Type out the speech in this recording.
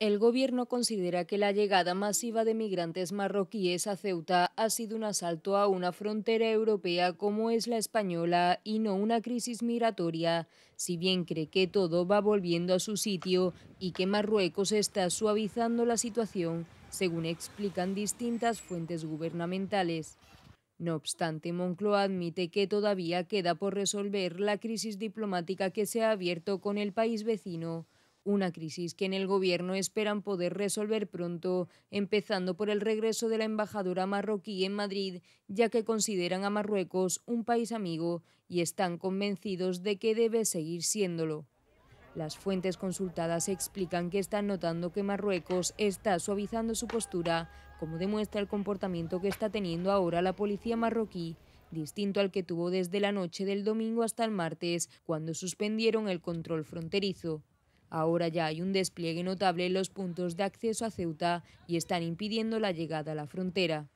El gobierno considera que la llegada masiva de migrantes marroquíes a Ceuta ha sido un asalto a una frontera europea como es la española y no una crisis migratoria, si bien cree que todo va volviendo a su sitio y que Marruecos está suavizando la situación, según explican distintas fuentes gubernamentales. No obstante, Moncloa admite que todavía queda por resolver la crisis diplomática que se ha abierto con el país vecino una crisis que en el gobierno esperan poder resolver pronto, empezando por el regreso de la embajadora marroquí en Madrid, ya que consideran a Marruecos un país amigo y están convencidos de que debe seguir siéndolo. Las fuentes consultadas explican que están notando que Marruecos está suavizando su postura, como demuestra el comportamiento que está teniendo ahora la policía marroquí, distinto al que tuvo desde la noche del domingo hasta el martes, cuando suspendieron el control fronterizo. Ahora ya hay un despliegue notable en los puntos de acceso a Ceuta y están impidiendo la llegada a la frontera.